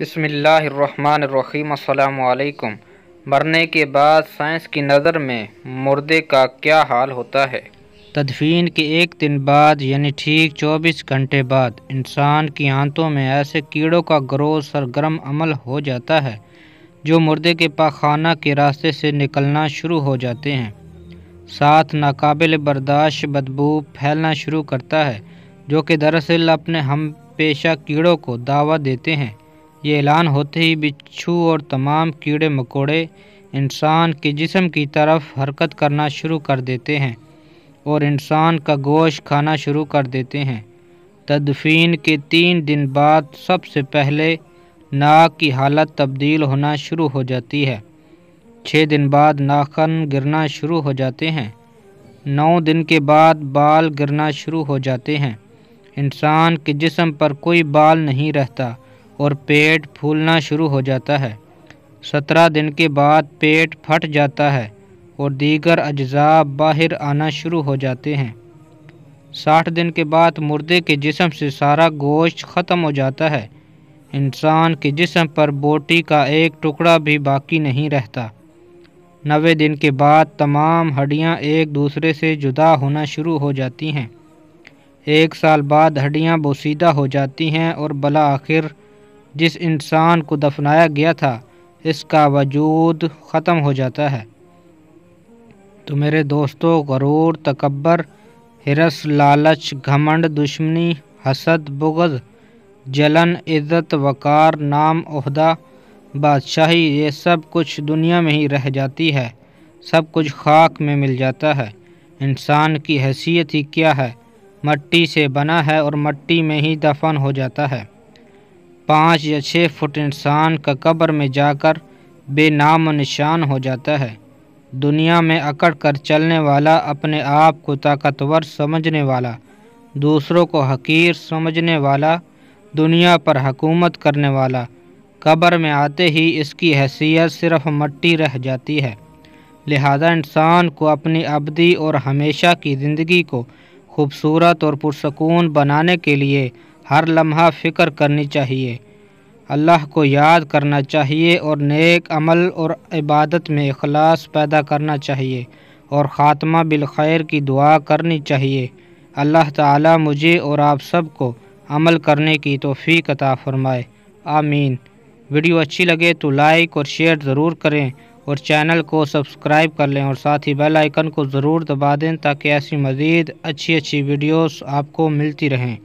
बसमीम् मरने के बाद साइंस की नज़र में मुर्दे का क्या हाल होता है तदफीन के एक दिन बाद यानी ठीक 24 घंटे बाद इंसान की आंतों में ऐसे कीड़ों का ग्रोह सरगर्म अमल हो जाता है जो मुर्दे के पाखाना के रास्ते से निकलना शुरू हो जाते हैं साथ नाकबिल बर्दाश्त बदबू फैलना शुरू करता है जो कि दरअसल अपने हम पेशा कीड़ों को दावा देते हैं ये ऐलान होते ही बिच्छू और तमाम कीड़े मकोड़े इंसान के जिसम की तरफ हरकत करना शुरू कर देते हैं और इंसान का गोश्त खाना शुरू कर देते हैं तदफीन के तीन दिन बाद सबसे पहले नाक की हालत तब्दील होना शुरू हो जाती है छः दिन बाद नाखन गिरना शुरू हो जाते हैं नौ दिन के बाद बाल गिरना शुरू हो जाते हैं इंसान के जिसम पर कोई बाल नहीं रहता और पेट फूलना शुरू हो जाता है सत्रह दिन के बाद पेट फट जाता है और दीगर अज्जा बाहर आना शुरू हो जाते हैं साठ दिन के बाद मुर्दे के जिसम से सारा गोश्त ख़त्म हो जाता है इंसान के जिसम पर बोटी का एक टुकड़ा भी बाकी नहीं रहता नवे दिन के बाद तमाम हड्डियां एक दूसरे से जुदा होना शुरू हो जाती हैं एक साल बाद हड्डियां बोसीदा हो जाती हैं और बला आखिर जिस इंसान को दफनाया गया था इसका वजूद ख़त्म हो जाता है तो मेरे दोस्तों गरूर तकबर हिरस लालच घमंड दुश्मनी हसद बुगज जलन इज़्ज़त वकार नाम उहदा बादशाही ये सब कुछ दुनिया में ही रह जाती है सब कुछ खाक में मिल जाता है इंसान की हैसियत ही क्या है मट्टी से बना है और मट्टी में ही दफन हो जाता है पाँच या छः फुट इंसान का कब्र में जाकर बेनाम निशान हो जाता है दुनिया में अकड़ कर चलने वाला अपने आप को ताकतवर समझने वाला दूसरों को हकीर समझने वाला दुनिया पर हकूमत करने वाला कब्र में आते ही इसकी हैसियत सिर्फ मट्टी रह जाती है लिहाजा इंसान को अपनी अबदी और हमेशा की ज़िंदगी को खूबसूरत और पुरसकून बनाने के लिए हर लम्हा फ़िक्र करनी चाहिए अल्लाह को याद करना चाहिए और नेक अमल और इबादत में अखलास पैदा करना चाहिए और ख़ात्मा बिलखैर की दुआ करनी चाहिए अल्लाह ताला मुझे और आप सब को अमल करने की तोफ़ी कता फ़रमाए आमीन वीडियो अच्छी लगे तो लाइक और शेयर ज़रूर करें और चैनल को सब्सक्राइब कर लें और साथ ही बेल आइकन को ज़रूर दबा दें ताकि ऐसी मज़ीद अच्छी अच्छी वीडियोस आपको मिलती रहें